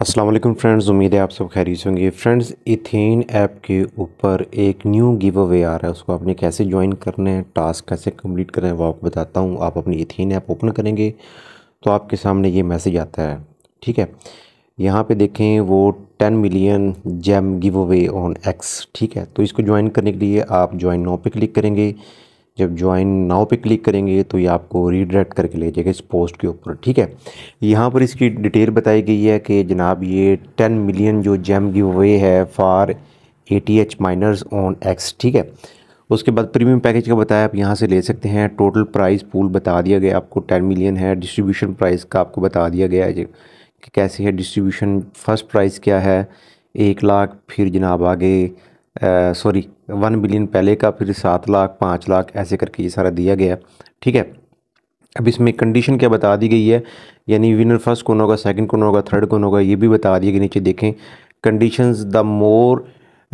Aslam friends उम्मीद है आप सब खैरियत होंगे फ्रेंड्स इथेन ऐप के ऊपर एक न्यू गिव अवे आ रहा है उसको आपने कैसे ज्वाइन करना है टास्क कैसे कंप्लीट करना है वो आपको बताता हूँ आप अपनी इथेन ऐप ओपन करेंगे तो आपके सामने ये मैसेज आता है ठीक है यहाँ पे देखें वो 10 million gem give away on X ठीक है तो इसको ज्वाइन करने के लिए आप ज्वाइन नाउ पे क्लिक करेंगे जब ज्वाइन नाव पे क्लिक करेंगे तो ये आपको रीडायरेक्ट करके ले जाएगा इस पोस्ट के ऊपर ठीक है यहाँ पर इसकी डिटेल बताई गई है कि जनाब ये टेन मिलियन जो जेम गिव अवे है for A T H miners on X ठीक है उसके बाद प्रीमियम पैकेज का बताया आप यहाँ से ले सकते हैं टोटल प्राइस पूल बता दिया गया आपको टेन मिलियन है डिस्ट्रीब्यूशन प्राइस का आपको बता दिया गया है कि कैसे है डिस्ट्रीब्यूशन फर्स्ट प्राइस क्या है एक लाख फिर जनाब आगे सॉरी वन बिलियन पहले का फिर सात लाख पाँच लाख ऐसे करके ये सारा दिया गया ठीक है अब इसमें कंडीशन क्या बता दी गई है यानी विनर फर्स्ट कौन होगा सेकंड कौन होगा थर्ड कौन होगा ये भी बता दिया कि नीचे देखें conditions the more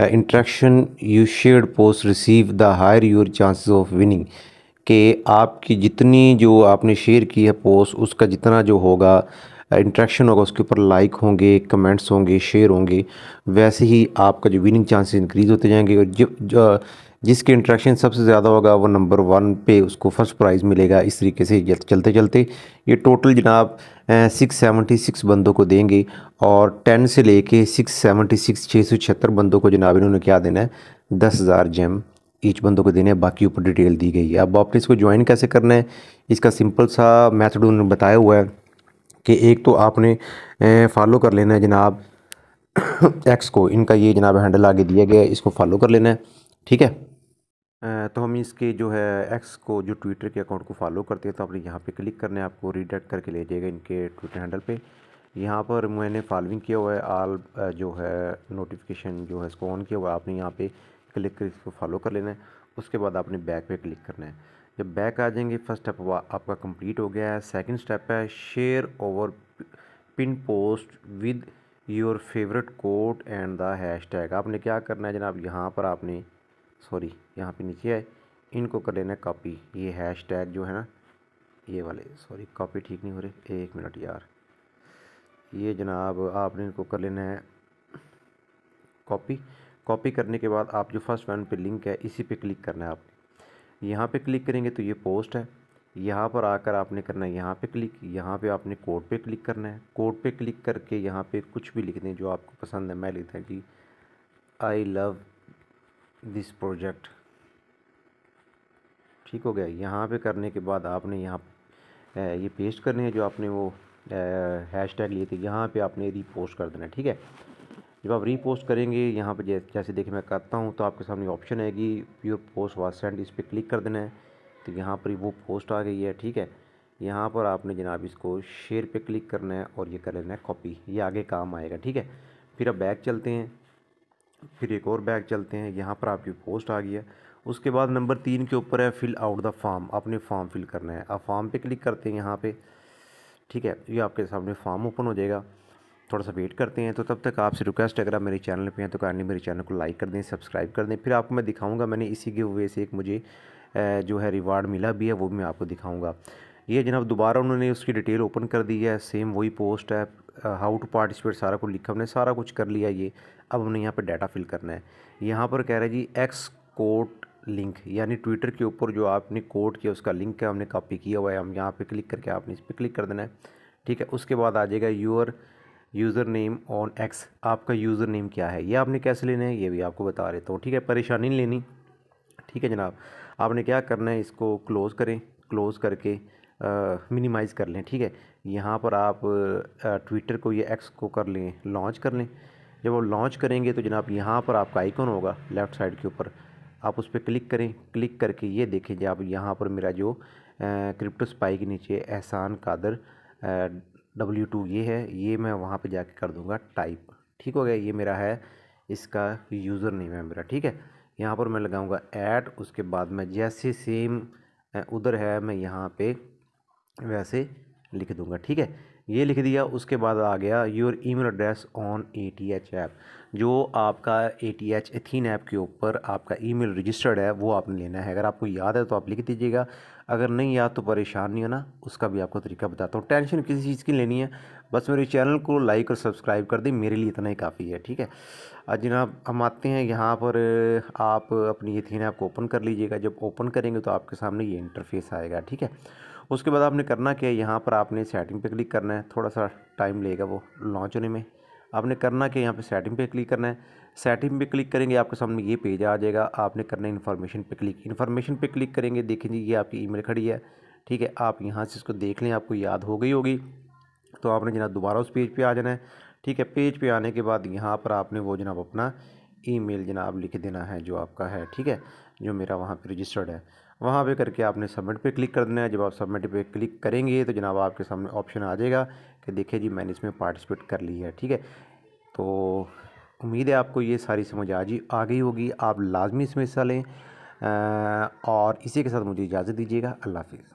interaction you share post receive the higher your chances of winning के आपकी जितनी जो आपने शेयर की है पोस्ट उसका जितना जो होगा इंट्रैक्शन होगा उसके ऊपर लाइक होंगे कमेंट्स होंगे शेयर होंगे वैसे ही आपका जो विनिंग चांसेस इंक्रीज़ होते जाएंगे और जो जिसके इंट्रैक्शन सबसे ज़्यादा होगा वो नंबर वन पे उसको फर्स्ट प्राइज़ मिलेगा इस तरीके से चलते चलते ये टोटल जनाब सिक्स सेवेंटी सिक्स बंदों को देंगे और टेन से लेके सिक्स सेवेंटी सिक्स छः सौ छिहत्तर बंदों को जनाब इन्होंने क्या देना है दस हज़ार जेम ईच बंदों को देने बाकी ऊपर डिटेल दी गई है अब आपने इसको ज्वाइन कैसे करना है इसका सिंपल सा मैथड उन्होंने बताया हुआ है कि एक तो आपने फॉलो कर लेना है जनाब एक्स को इनका ये जनाब हैंडल आगे दिया गया है इसको फॉलो कर लेना है ठीक है तो हम इसके जो है एक्स को जो ट्विटर के अकाउंट को फॉलो करते हैं तो आपने यहाँ पे क्लिक करना है आपको रिडेक्ट करके ले जाएगा इनके ट्विटर हैंडल पे यहाँ पर मैंने फॉलोइंग किया हुआ है आल जो है नोटिफिकेशन जो है इसको ऑन किया हुआ है आपने यहाँ पे क्लिक कर इसको फॉलो कर लेना है उसके बाद आपने बैक पे क्लिक करना है जब बैक आ जाएंगे फर्स्ट स्टेप आपका कंप्लीट हो गया है सेकंड स्टेप है share over pin post with your favourite quote and the hashtag आपने क्या करना है जनाब यहाँ पर आपने सॉरी यहाँ पे नीचे है इनको कर लेना कॉपी ये हैश टैग जो है ना ये वाले सॉरी कॉपी ठीक नहीं हो रही एक मिनट यार ये जनाब आपने इनको कर लेना है कॉपी कॉपी करने के बाद आप जो फर्स्ट वन पे लिंक है इसी पे क्लिक करना है आपने यहाँ पे क्लिक करेंगे तो ये पोस्ट है यहाँ पर आकर आपने करना है यहाँ पे क्लिक यहाँ पे आपने कोड पे क्लिक करना है कोड पे क्लिक करके यहाँ पे कुछ भी लिख दें जो आपको पसंद है मैं लिखता है कि आई लव दिस प्रोजेक्ट ठीक हो गया यहाँ पे करने के बाद आपने यहाँ ये पेस्ट करने हैं जो आपने वो हैश टैग लिए थे यहाँ पे आपने रिपोस्ट कर देना ठीक है जब आप रीपोस्ट करेंगे यहाँ पर जैसे देखिए मैं करता हूँ तो आपके सामने ऑप्शन आएगी योर पोस्ट वाज सेंड इस पर क्लिक कर देना है तो यहाँ पर वो पोस्ट आ गई है ठीक है यहाँ पर आपने जनाब इसको शेयर पे क्लिक करना है और ये कर लेना है कॉपी ये आगे काम आएगा ठीक है फिर अब बैग चलते हैं फिर एक और बैग चलते हैं यहाँ पर आपकी पोस्ट आ गई है उसके बाद नंबर तीन के ऊपर है फिल आउट द फॉर्म आपने फॉर्म फिल करना है आप फॉर्म पे क्लिक करते हैं यहाँ पे ठीक है ये आपके सामने फॉर्म ओपन हो जाएगा थोड़ा सा वेट करते हैं तो तब तक आपसे रिक्वेस्ट अगर आप मेरे चैनल पे हैं तो कारण मेरे चैनल को लाइक कर दें सब्सक्राइब कर दें फिर आपको मैं दिखाऊंगा मैंने इसी के वे से एक मुझे जो है रिवार्ड मिला भी है वो भी मैं आपको दिखाऊँगा ये जनाब दोबारा उन्होंने उसकी डिटेल ओपन कर दी है सेम वही पोस्ट है हाउ टू पार्टिसिपेट सारा कुछ लिखा हमने सारा कुछ कर लिया ये अब हमने यहाँ पर डाटा फिल करना है यहाँ पर कह रहे जी एक्स कोट लिंक यानी ट्विटर के ऊपर जो आपने कोट किया उसका लिंक है हमने कॉपी किया हुआ है हम यहाँ पे क्लिक करके आपने इस पर क्लिक कर देना है ठीक है उसके बाद आ जाएगा your username on X आपका यूज़र नेम क्या है ये आपने कैसे लेना है ये भी आपको बता रहे तो ठीक है परेशानी नहीं लेनी ठीक है जनाब आपने क्या करना है इसको क्लोज़ करें क्लोज़ करके मिनिमाइज़ कर लें ठीक है यहाँ पर आप ट्विटर को या एक्स को कर लें लॉन्च कर लें जब वो लॉन्च करेंगे तो जनाब यहाँ पर आपका आइकॉन होगा लेफ़्ट साइड के ऊपर आप उस पर क्लिक करें क्लिक करके ये देखें जब यहाँ पर मेरा जो क्रिप्टो स्पाई के नीचे एहसान कादर डब्ल्यू टू ये है ये मैं वहाँ पे जाके कर दूँगा टाइप ठीक हो गया ये मेरा है इसका यूज़र नेम है मेरा ठीक है यहाँ पर मैं लगाऊँगा ऐड उसके बाद मैं जैसे सेम उधर है मैं यहाँ पे वैसे लिख दूँगा ठीक है ये लिख दिया उसके बाद आ गया your email address on A T H app जो आपका ए टी एच एथीन ऐप के ऊपर आपका ईमेल रजिस्टर्ड है वो आपने लेना है अगर आपको याद है तो आप लिख दीजिएगा अगर नहीं याद तो परेशान नहीं होना उसका भी आपको तरीका बताता हूँ टेंशन किसी चीज़ की लेनी है बस मेरे चैनल को लाइक और सब्सक्राइब कर दें मेरे लिए इतना ही काफ़ी है ठीक है आज जनाब हम आते हैं यहाँ पर आप अपनी एथीन ऐप को ओपन कर लीजिएगा जब ओपन करेंगे तो आपके सामने ये इंटरफेस आएगा ठीक है उसके बाद आपने करना क्या है यहाँ पर आपने सेटिंग पे क्लिक करना है थोड़ा सा टाइम लेगा वो लॉन्च होने में आपने करना क्या यहाँ पे सेटिंग पे क्लिक करना है सेटिंग पे क्लिक करेंगे आपके सामने ये पेज आ जाएगा आपने करना है इन्फॉर्मेशन पे क्लिक इन्फॉर्मेशन पे क्लिक करेंगे देखें जी ये आपकी ईमेल खड़ी है ठीक है आप यहाँ से इसको देख लें आपको याद हो गई होगी तो आपने जना दोबारा उस पेज पर आ जाना है ठीक है पेज पर आने के बाद यहाँ पर आपने वो जनाब अपना ईमेल जनाब लिख देना है जो आपका है ठीक है जो मेरा वहाँ पर रजिस्टर्ड है वहाँ पे करके आपने सबमिट पे क्लिक कर देना है जब आप सबमिट पे क्लिक करेंगे तो जनाब आपके सामने ऑप्शन आ जाएगा कि देखिए जी मैंने इसमें पार्टिसिपेट कर ली है ठीक है तो उम्मीद है आपको ये सारी समझ आज ही आ गई होगी आप लाजमी इसमें हिस्सा लें और इसी के साथ मुझे इजाज़त दीजिएगा अल्लाह हाफिज़